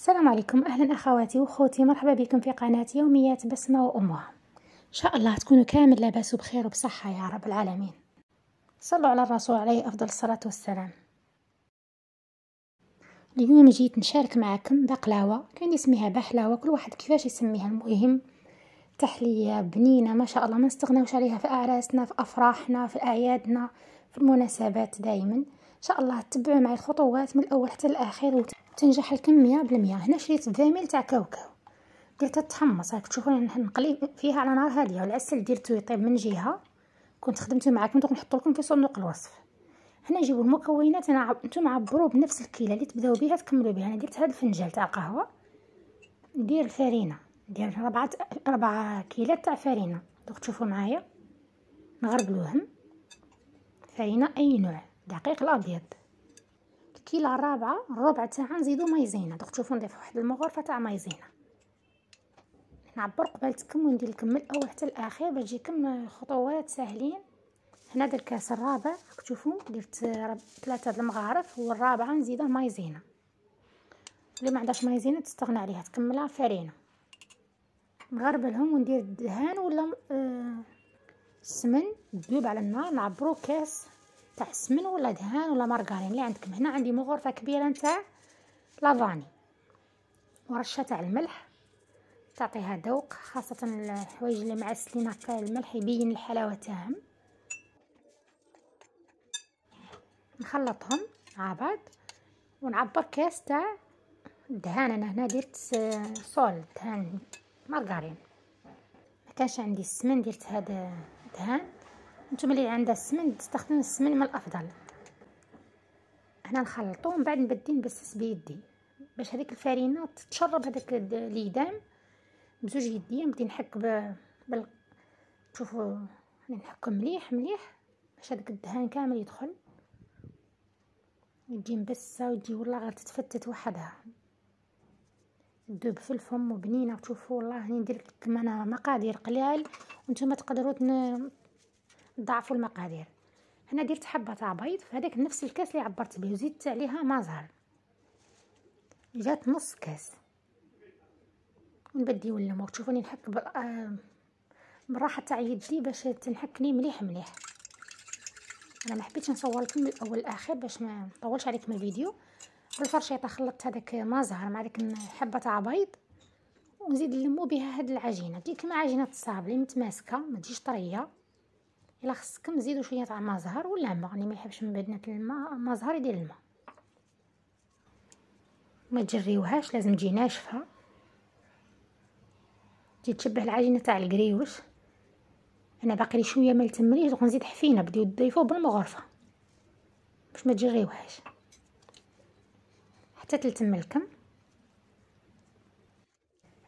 السلام عليكم اهلا اخواتي وخوتي مرحبا بكم في قناه يوميات بسمه وامها ان شاء الله تكونوا كامل لاباس وبخير وبصحه يا رب العالمين صلوا على الرسول عليه افضل الصلاه والسلام اليوم جيت نشارك معكم بقلاوه كان اسمها بحلاوه كل واحد كيفاش يسميها المهم تحليه بنينه ما شاء الله ما نستغناوش عليها في اعراسنا في افراحنا في اعيادنا في المناسبات دائما ان شاء الله تتبعوا معي الخطوات من الاول حتى الاخير وت... تنجح الكم مية بالمية هنا شريت فاميل تاع كاوكاو قلت تحمص راك تشوفون نقلي فيها على نار هاديه والعسل ديرتو يطيب من جهه كنت خدمته معاكم دوك نحط لكم في صندوق الوصف هنا جيبوا المكونات انا نتوما عبروا بنفس الكيله اللي تبداو بها تكملوا بها انا درت هذا الفنجال تاع القهوه ندير الفرينه ندير ربعة ربعة كيلات تاع فرينه دوك تشوفوا معايا نغربلوهم فرينه اي نوع دقيق الابيض كيله الرابعه الربع تاعها نزيدو مايزينا دوك تشوفو نضيف واحد المغرفه تاع مايزينا نعبر قبل تكم وندير الكم من الاول حتى الاخير باش يكم خطوات ساهلين هنا هذا الكاس الرابع راك تشوفو درت ثلاثه المغارف والرابعه نزيدو مايزينا زينه اللي ما عندهاش تستغنى عليها تكملها فرينه نغربلهم وندير الدهان ولا السمن آه على النار نعبرو كاس تاع السمن ولا دهان ولا مارغرين اللي عندكم هنا عندي مغرفه كبيره نتاع لافاني ورشه تاع الملح تعطيها ذوق خاصه الحوايج اللي معسلين هكا الملح يبين الحلاوه تاعهم نخلطهم مع بعض ونعبر كاس تاع الدهان انا هنا درت صول دهان مارغرين ما كانش عندي السمن درت هذا دهان نتوما اللي عندها السمن تستخدم السمن من الافضل هنا نخلطو ومن بعد نبدي نبسس بيدي باش هذيك الفرينه تتشرب هذاك اليدام بزوج يدي نبدي نحك ب... بال شوفوا نحك مليح مليح باش هذاك الدهان كامل يدخل وتجي مبسه ويجي والله غير تتفتت وحدها دوب في الفم وبنينه وتشوفوا والله ندير لكم انا مقادير قلال وانتم تقدروا ضعفوا المقادير هنا درت حبه تاع بيض في هذاك نفس الكاس اللي عبرت به وزدت عليها ما زهر جات نص كاس ونبدي نلمو تشوفوني نحك بالراحه آه، تاع يدي باش تنحكني مليح مليح انا ما حبيتش نصور لكم من الاول الاخر باش ما نطولش عليكم الفيديو بالفرشيطه خلطت هذاك ما زهر مع ديك حبه تاع بيض ونزيد نلمو بها هاد العجينه تجي كما عجينه الصابلي متماسكه ما تجيش طريه الا خصكم زيدوا شويه تاع ما زهر ولا ما اللي ما يحبش من بعد الماء ما زهر يدير الماء ما تجريوهاش لازم تجي ناشفه تجي تشبه العجينه تاع الكريوش انا باقي لي شويه ما التمريش دوك نزيد حفينه بديو تضيفوه بالمغرفه باش ما تجريوهاش حتى تلتم لكم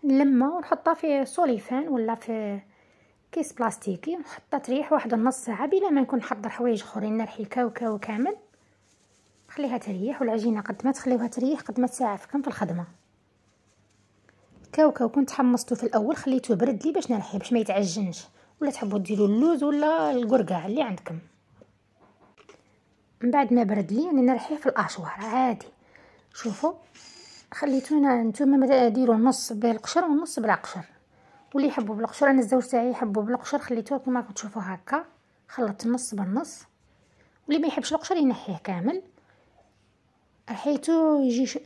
نلمها ونحطها في سوليفان ولا في كيس بلاستيكي نحطها تريح واحد النص ساعه بلا ما نكون نحضر حوايج اخرين نرحي الكاوكاو كامل خليها تريح والعجينه قد ما تخليوها تريح قد ما تساعفكم في الخدمه الكاوكاو كنت حمصته في الاول خليته برد لي باش نرحي باش ما يتعجنش ولا تحبوا ديروا اللوز ولا القرقع اللي عندكم من بعد ما برد لي يعني نرحيه في الاشوار عادي شوفوا خليتونا نتوما ديروا نص بالقشر ونص بلا قشر واللي يحبوا بالقشور انا الزوج تاعي يحبوا بالقشور خليته كما تشوفوا هكا خلطت النص بالنص واللي ما يحبش القشور ينحيه كامل حيتو يجي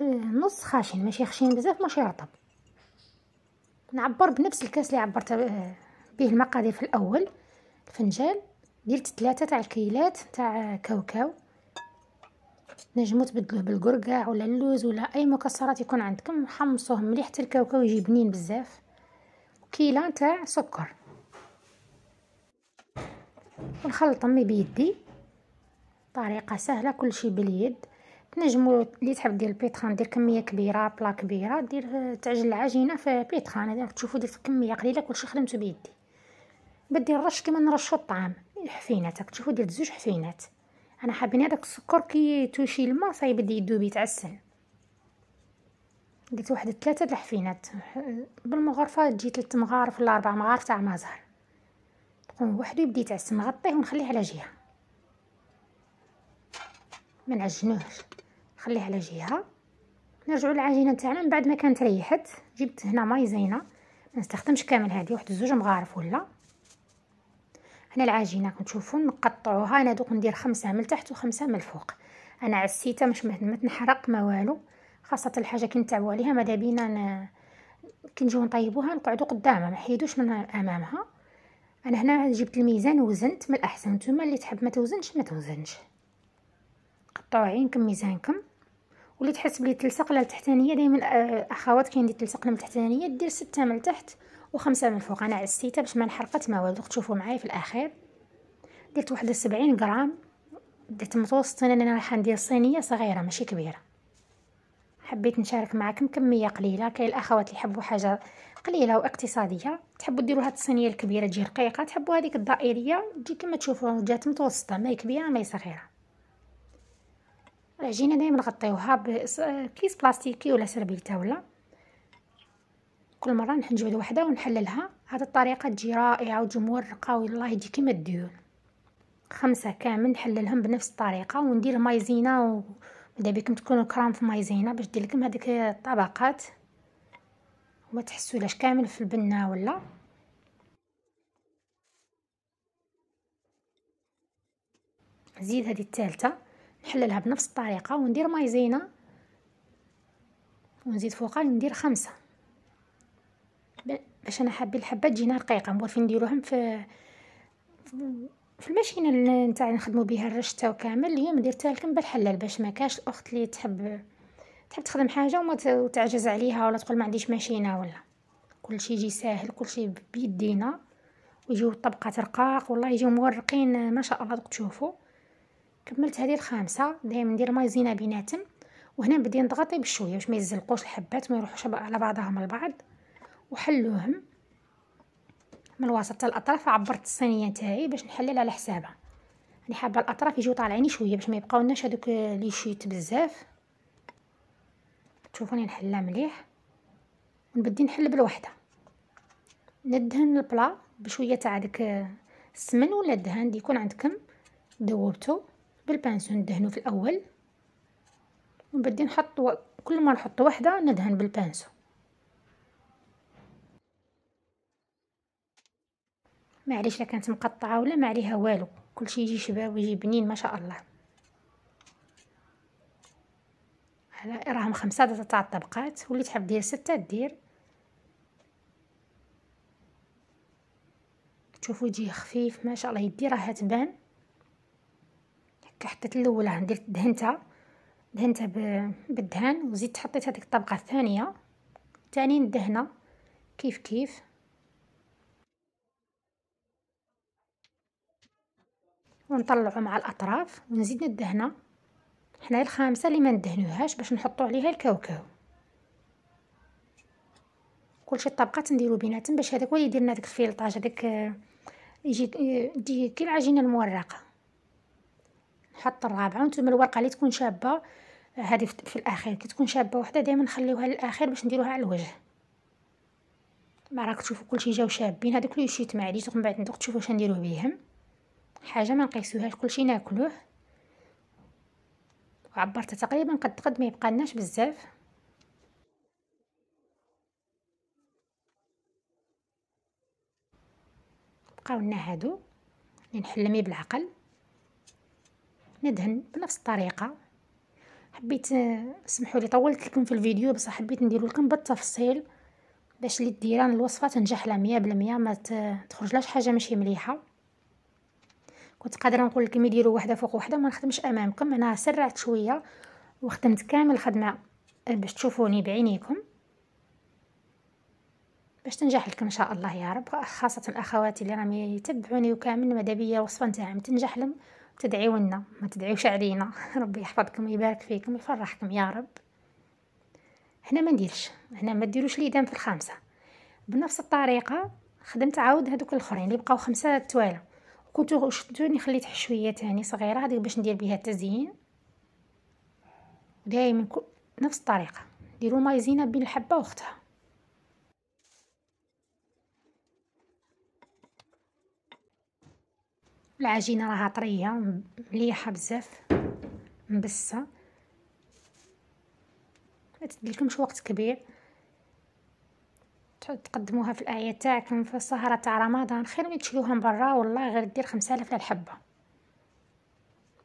نص خاشن ماشي خشين بزاف ماشي رطب نعبر بنفس الكاس اللي عبرت به آه، المقادير في الاول الفنجان درت ثلاثة تاع الكيلات تاع كاوكاو نجمو تبدلوه بالقرقع ولا اللوز ولا اي مكسرات يكون عندكم حمصوه مليح حتى الكاوكاو يجي بنين بزاف كيلة تاع سكر ونخلطهم بيدي طريقه سهله كلشي باليد تنجموا اللي تحب دير البيتخان دير كميه كبيره بلا كبيره دير آه، تعجن العجينه في بيتخان هذا تشوفوا درت كميه قليله كلشي خدمته بيدي بدي نرش كما نرشو الطعام حفينات تشوفوا درت زوج حفينات انا حابين هذاك السكر كي توشي الماء صايب يدوب يتعسل قلت واحد ثلاثه د الحفينات بالمغرفه تجي ثلاث مغارف ولا اربع مغارف تاع مازار تكون وحدو يبدا يتعس نغطيه ونخليه على جهه ما نعجنوهش نخليه على جهه نرجعو للعجينه تاعنا من بعد ما كانت ريحت جبت هنا ماي زينه ما نستخدمش كامل هادي واحد زوج مغارف ولا هنا العجينه كتشوفوا نقطعوها انا دوك ندير خمسة من التحت وخمسة من الفوق انا عسيتها مش ما تنحرق ما والو خاصه الحاجه كنتعبوا عليها ماذا بينا كنجيو نطيبوها نقعدوا قدامها ما نحيدوش من امامها انا هنا جبت الميزان وزنت من الاحسن نتوما اللي تحب ما توزنش ما توزنش قطعوا عينكم ميزانكم واللي تحس بلي تلصق التحتانيه دائما آه، اخوات كاين اللي تلصق التحتانيه دير ستة من التحت وخمسة من الفوق انا عسيتها باش ما نحرقت ما والو تشوفوا معايا في الاخير درت واحد 70 غرام درت متوسطين انا راح ندير صينيه صغيره ماشي كبيره حبيت نشارك معكم كميه قليله كاين الاخوات اللي يحبوا حاجه قليله واقتصاديه تحبوا ديروا هاد الصينيه الكبيره تجي رقيقه تحبوا هذيك الدائريه تجي كما تشوفوا جات متوسطه ما كبيره ما صغيره العجينه دائما نغطيوها بكيس آه، بلاستيكي ولا سربيته ولا كل مره نحنجبد وحده ونحللها هاد الطريقه تجي رائعه وتجي مورقه والله يجي كيما الديون خمسه كامل نحللهم بنفس الطريقه وندير مايزينا و... بدا بكم تكونوا كرام في مايزينا باش دير لكم هذيك الطبقات وما تحسولاش كامل في البنه ولا زيد هذه الثالثه نحللها بنفس الطريقه وندير مايزينا ونزيد فوقها ندير خمسة باش انا حابين الحبات تجينا رقيقه فين نديروهم في في الماشينه اللي نتاع نخدمو بها الرشته وكامل اليوم درتها لكم بالحلال باش ما كاش الاخت اللي تحب تحب تخدم حاجه وما تعجز عليها ولا تقول ما عنديش ماشينه ولا كلشي يجي ساهل كلشي بيدينا ويجيو الطبقات رقاق والله يجيو مورقين ما شاء الله دوك تشوفوا كملت هذه الخامسه دائما ندير ماي زينه بيناتهم وهنا بدي نضغطي بشويه باش ما يزلقوش الحبات ما يروحوش على بعضهم البعض وحلوهم من الوسط حتى الاطراف عبرت الصينيه تاعي باش نحلل على حسابها راني حابه الاطراف يجيو طالعين شويه باش ما يبقاولناش هذوك لي شيت بزاف تشوفوني نحلها مليح ونبدي نحل بالوحده ندهن البلا بشويه تاع داك السمن ولا الدهان اللي يكون عندكم ذوبتو بالبانسو ندهنو في الاول ونبدي نحط كل ما نحط وحده ندهن بالبانسو معليش الا كانت مقطعه ولا ما عليها والو كلشي يجي شباب ويجي بنين ما شاء الله على راهم خمسه تاع الطبقات واللي تحب دير سته دير شوفوا يجي خفيف ما شاء الله يدي راه تبان هكا حطيت الاولى درت دهنتها دهنتها بالدهان وزيد حطيت هذيك الطبقه الثانيه ثاني الدهنه كيف كيف ونطلعو مع الاطراف ونزيد ندهنا حنا الخامسه اللي ما ندهنوهاش باش نحطو عليها الكاوكاو كلشي الطبقات نديرو بيناتهم باش هذاك هو اللي يدير داك الفيلطاج هذاك آه، يجي دي كي العجينه المورقه نحط الرابعه وانتم الورقه اللي تكون شابه آه، هذه في الاخير كي تكون شابه وحده دائما نخليوها للاخير باش نديروها على الوجه ما راك تشوفوا كلشي جاو شابين هذوك اللي شيت معليش من بعد ندوق تشوفوا واش نديرو بيهم حاجه ما نقيسوهاش كلشي ناكلوه وعبرت تقريبا قد قد ما يبقى لناش بزاف بقاو لنا هادو نحلمي بالعقل ندهن بنفس الطريقه حبيت آه، سمحوا لي طولت لكم في الفيديو بصح حبيت ندير لكم بالتفصيل باش اللي ديران الوصفه تنجح لها 100% ما تخرجلاش حاجه ماشي مليحه كنت قادره نقول لكم يديروا وحده فوق وحده ما نخدمش امامكم انا سرعت شويه وخدمت كامل الخدمه باش تشوفوني بعينيكم باش تنجح لكم ان شاء الله يا رب خاصه اخواتي اللي راهم يتبعوني وكامل ماذا وصفة الوصفه نتاعهم تنجح لهم تدعيو لنا ما تدعيوش علينا ربي يحفظكم ويبارك فيكم ويفرحكم يا رب هنا ما نديرش هنا ما ديروش اليدان في الخامسه بنفس الطريقه خدمت عاود هذوك الاخرين اللي بقاو خمسه توالى كنتو شفتوني خليت حشويه تاني صغيره هذيك باش ندير بها التزيين دائما نفس الطريقه ديروا مايزينا بين الحبه واختها العجينه راها طريه مليحه بزاف مبسه ما تديلكمش وقت كبير تعود تقدموها في الاعياد تاعكم في السهره تاع رمضان خير من تشريوها من برا والله غير دير 5000 للحبه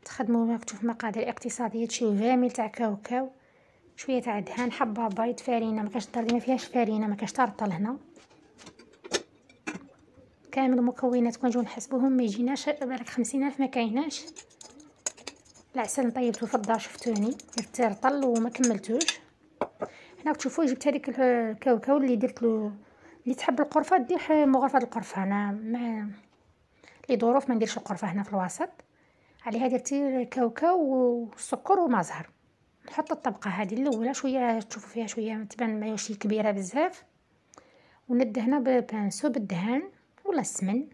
تخدموا مكتوب في مقادير اقتصاديه تشريو جميل تاع كاوكاو شويه تاع دهان حبه بيض فارينه ما كاش ما فيهاش فارينه ما كاش ترطل هنا كامل المكونات نجيو نحسبوهم ما يجيناش بالك 50000 ما كايناش العسل طيبته في الدار شفتوني درت رطل وما كملتوش هنا تشوفوا جبت هذيك الكاوكاو اللي درت له اللي تحب القرفه دير مغرفه القرفه انا ما ظروف ما نديرش القرفه هنا في الوسط عليها درت الكاوكاو والسكر وما زهر نحط الطبقه هذه الاولى شويه تشوفوا فيها شويه تبان ماشي كبيره بزاف وندهنا ببانسو بالدهان ولا السمن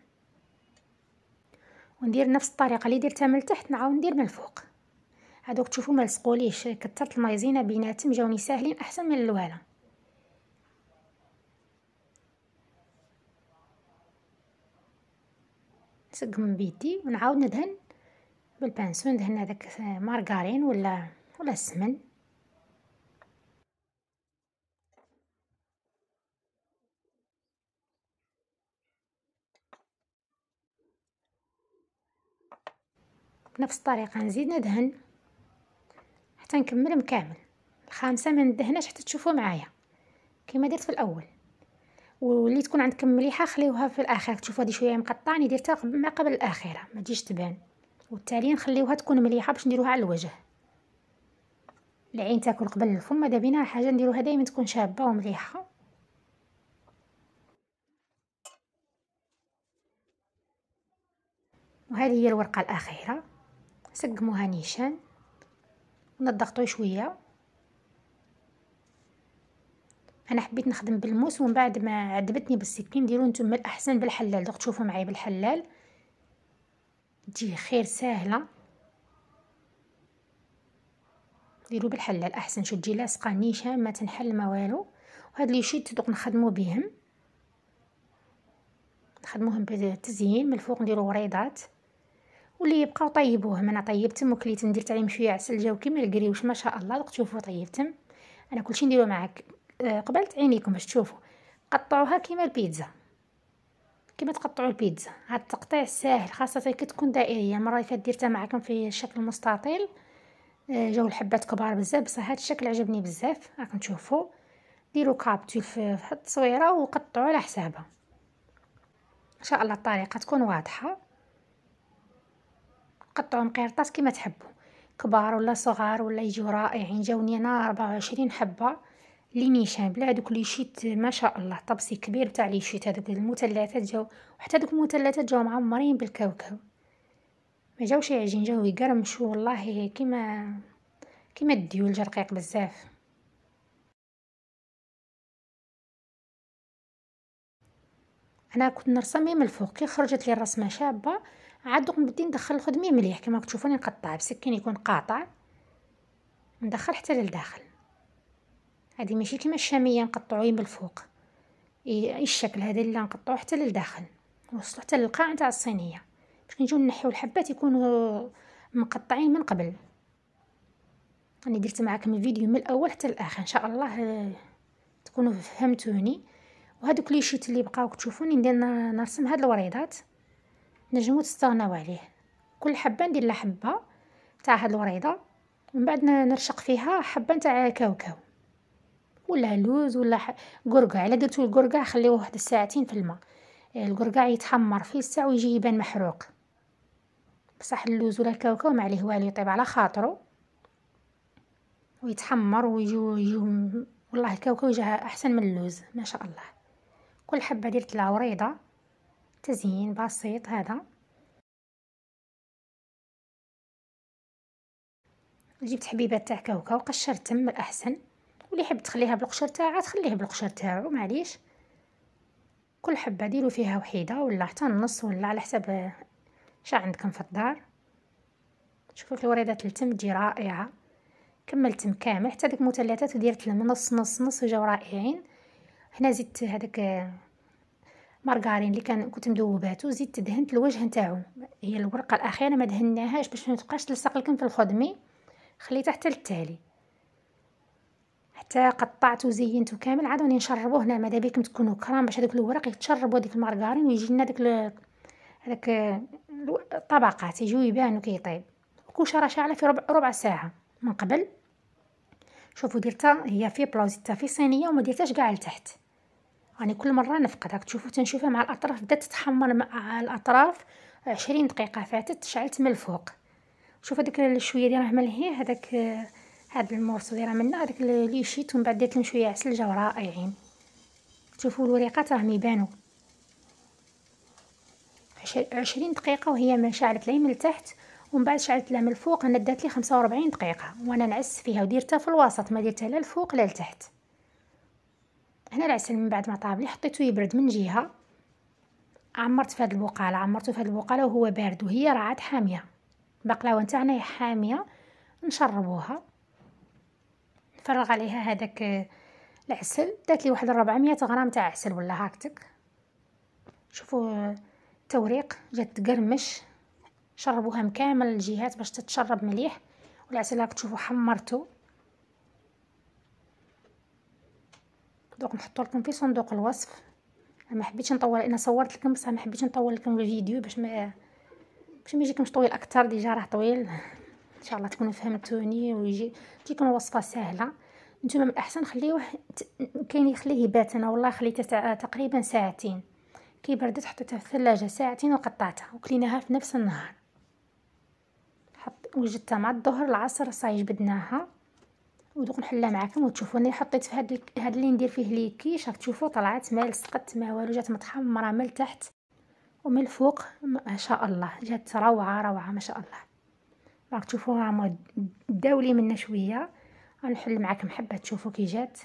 وندير نفس الطريقه اللي درتها من تحت نعاود ندير من الفوق هادوك تشوفو ما لصقوليش كثرت المايزينا بيناتهم جاوني ساهلين احسن من الوهله نسقم بيدي ونعاود ندهن بالبانسو ندهن هذاك مارغارين ولا ولا السمن بنفس الطريقه نزيد ندهن حتى نكمل مكامل الخامسه ما ندهناش حتى تشوفوا معايا كما درت في الاول واللي تكون عندكم مليحه خليوها في الاخر تشوفوا هذه شويه مقطعني درتها ما قبل الاخيره ما تجيش تبان والتاليه نخليوها تكون مليحه باش نديروها على الوجه العين تاكل قبل الفم هذا بينا حاجه نديروها دائما تكون شابه ومليحه وهذه هي الورقه الاخيره سقموها نيشان نضغطو شويه انا حبيت نخدم بالموس ومن بعد ما عذبتني بالسكين ديرو نتوما الاحسن بالحلال دوك تشوفوا معايا بالحلال تجي خير ساهله ديرو بالحلال احسن شو تجي لاصقه نيشه ما تنحل ما والو وهاد لي شيت دوك نخدمو بهم نخدموهم بالتزيين من الفوق نديرو وريضات واللي يبقاو طيبوه انا طيبتم وكليت ندير تاعي شويه عسل جاو كيما الكريوش ما شاء الله دوك تشوفوا طيبتم انا كلشي نديرو معاك آه، قبلت عينيكم باش تشوفوا قطعوها كيما البيتزا كيما تقطعوا البيتزا هاد التقطيع ساهل خاصه كي تكون دائريه مره درتها معكم في شكل مستطيل آه، جاو الحبات كبار بزاف بصح هاد الشكل عجبني بزاف راكم تشوفوا ديروا كابتول في هاد التصويره وقطعوا على حسابها ان شاء الله الطريقه تكون واضحه قطعوهم قرطاس كما تحبوا كبار ولا صغار ولا يجيو رائعين جاوني انا 24 حبه لي نيشان بلا هذوك لي شيت ما شاء الله طبسي كبير تاع لي شيت هذوك المثلثات جاو وحتى هذوك المثلثات جاو معمرين بالكاوكاو ما جاوش يعجين جاو يقرمشوا والله كيما كيما الديول جا رقيق بزاف انا كنت نرسم من الفوق كي خرجت لي الرسمه شابه عاد دوك نبدي ندخل الخدمي مليح كما كتشوفوني نقطع بسكين يكون قاطع ندخل حتى للداخل هادي ماشي كيما الشاميه من الفوق إيه الشكل هذا اللي نقطعوه حتى للداخل نوصلو حتى للقاع نتاع الصينيه باش نجيو نحيو الحبات يكونوا مقطعين من قبل انا درت معكم الفيديو من الاول حتى الاخر ان شاء الله آه، تكونوا فهمتوني وهذوك لي شيت اللي بقاو تشوفوني ندير نرسم هاد الوريضات نجمو تستغناو عليه كل حبه ندير لها حبه تاع هاد الوريضه من بعد نرشق فيها حبه تاع كاوكاو ولا لوز ولا قرقع الا درتو القرقع خليوه واحد الساعتين في الماء القرقع يتحمر فيه الساعه ويجي يبان محروق بصح اللوز ولا الكاوكاو ما عليه والو يطيب على خاطرو ويتحمر ويجيو يجيو والله الكاوكاو جا احسن من اللوز ما شاء الله كل حبه درت لها وريضه تزيين بسيط هذا جبت حبيبات تاع كاوكا وقشرت تم الاحسن واللي يحب تخليها بالقشر تاعها تخليه بالقشر تاعو معليش كل حبه ديروا فيها وحيده ولا حتى النص ولا على حسب شا عندكم في الدار شوفوا الوريده التم تجي رائعه تم كامل حتى ديك المثلثات ديرت لهم نص نص نص وجاو رائعين هنا زدت هذاك مارغارين اللي كان كنت مدوباته زدت دهنت الوجه نتاعو هي الورقه الاخيره ما دهناهاش باش ما تبقاش تلصق لكم في الخدمي خليتها حتى للتالي حتى قطعت وزينته كامل عاد راني نشربوه هنا ماذا بكم تكونوا كرام باش هذوك الورق يتشربوا هذيك المارغارين ويجي لنا داك هذاك الطبقات يجيو يبانو كيطيب الكوشه راه شاعله في ربع, ربع ساعه من قبل شوفوا درتها هي في بلاوزيتها في صينيه وما درتهاش كاع لتحت راني كل مره نفقد راك تشوفوا تنشوفها مع الاطراف بدات تتحمر مع الاطراف عشرين دقيقه فاتت شعلت من الفوق شوف هاديك الشويه اللي راه ملهي هداك هاد المورسو اللي راه منا هداك اللي شيت ومن بعد ديتلهم شويه عسل جاو رائعين شوفوا الوريقات راهم يبانو عشرين دقيقه وهي ما شعلت لي من التحت ومن بعد شعلت لها من الفوق انا دات لي وربعين دقيقه وانا نعس فيها وديرتها في الوسط ما درتها لا الفوق لا لتحت هنا العسل من بعد ما طاب لي حطيته يبرد من جهه عمرت في هذه البقاله عمرته في هذه البقاله وهو بارد وهي راه عاد حاميه البقلاوه نتاعنا حاميه نشربوها نفرغ عليها هذاك العسل دات لي واحد 400 غرام تاع عسل ولا هاكتك شوفوا التوريق جات تقرمش شربوها مكامل الجهات باش تتشرب مليح والعسل راك تشوفوا حمرته دوك نحطو لكم في صندوق الوصف ما حبيتش نطول انا صورت لكم بصح ما حبيتش نطول لكم الفيديو باش ما باش ما يجيكمش طويل اكثر ديجا راه طويل ان شاء الله تكونوا فهمتوني ويجي تجيكم الوصفه سهله نتوما من الاحسن خليوه كاين يخليه يبات انا والله خليته تقريبا ساعتين كي بردت حطيتها في الثلاجه ساعتين وقطعتها وكليناها في نفس النهار حط وجدتها مع الظهر العصر صايج بدناها ودوك نحلها معكم وتشوفوني حطيت في هاد هاد اللي ندير فيه ليكيش راك تشوفوا طلعت ما لصقت ما والو جات متحمره من التحت ومن الفوق ما شاء الله جات روعه روعه ما شاء الله راك تشوفوها داولي منها شويه غنحل معكم حبه تشوفوا كي جات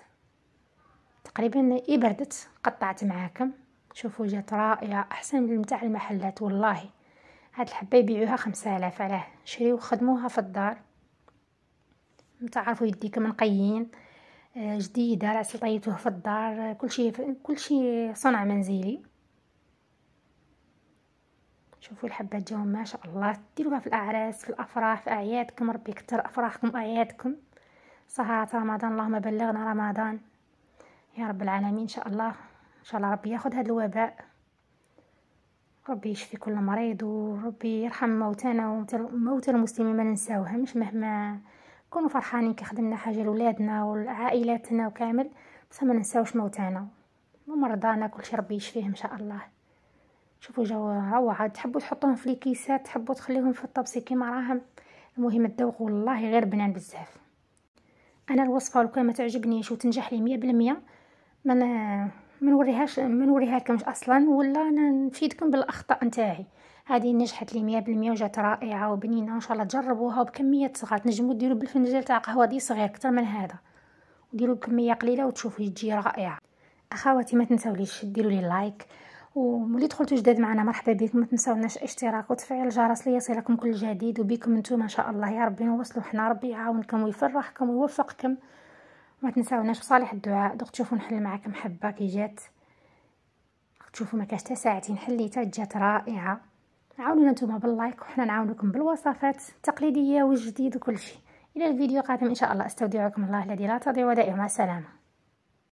تقريبا اي بردت قطعت معاكم شوفوا جات رائعه احسن من تاع المحلات والله هاد الحبه يبيعوها الاف علاه شريو خدموها في الدار تعرفوا يديك منقيين آه، جديده راسي طيبته في الدار كلشي آه، كلشي صنع منزلي شوفوا الحبات جاهم ما شاء الله ديروها في الاعراس في الافراح في اعيادكم ربي يكثر افراحكم اعيادكم سهرات رمضان اللهم بلغنا رمضان يا رب العالمين ان شاء الله ان شاء الله ربي ياخذ هذا الوباء ربي يشفي كل مريض وربي يرحم موتانا وموتى المسلمين ما ننساوهمش مهما كونوا فرحانين كي خدمنا حاجه لولادنا ولعائلاتنا وكامل بصح ما ننساوش موتانا ومرضانا كلشي ربي يشفيه ان شاء الله شوفوا جو روعه تحبوا تحطوهم في الكيسات تحبوا تخليهم في الطبسي كيما راهم المهم الذوق والله غير بنان بزاف انا الوصفه لو كان ما تعجبنيش وتنجح لي 100% ما ما نوريهاش ما نوريها لكمش اصلا ولا نفيدكم بالاخطاء نتاعي هذه نجحت لي 100% وجات رائعه وبنينه ان شاء الله تجربوها وبكميه صغار تنجموا ديروا بالفنجان تاع قهوه دي صغير اكثر من هذا وديروا بكميه قليله وتشوفوا تجي رائعه اخواتي ما تنساوليش ديروا لي لايك وملي دخلتوا جداد معنا مرحبا بكم ما تنساوناش اشتراك وتفعيل الجرس ليصلكم كل جديد وبكم نتوما ما شاء الله يا ربي نوصلوا حنا ربي يعاونكم ويفرحكم ويوفقكم ما تنساوناش صالح الدعاء دوك تشوفوا نحل معاك محبه كي جات تشوفوا ما كاش ساعتين حليتها جات رائعه عاونونا نتوما باللايك وحنا نعاونكم بالوصفات التقليديه والجديد وكل شيء الى الفيديو القادم ان شاء الله استودعكم الله الذي لا تضيع ودائما مع السلامه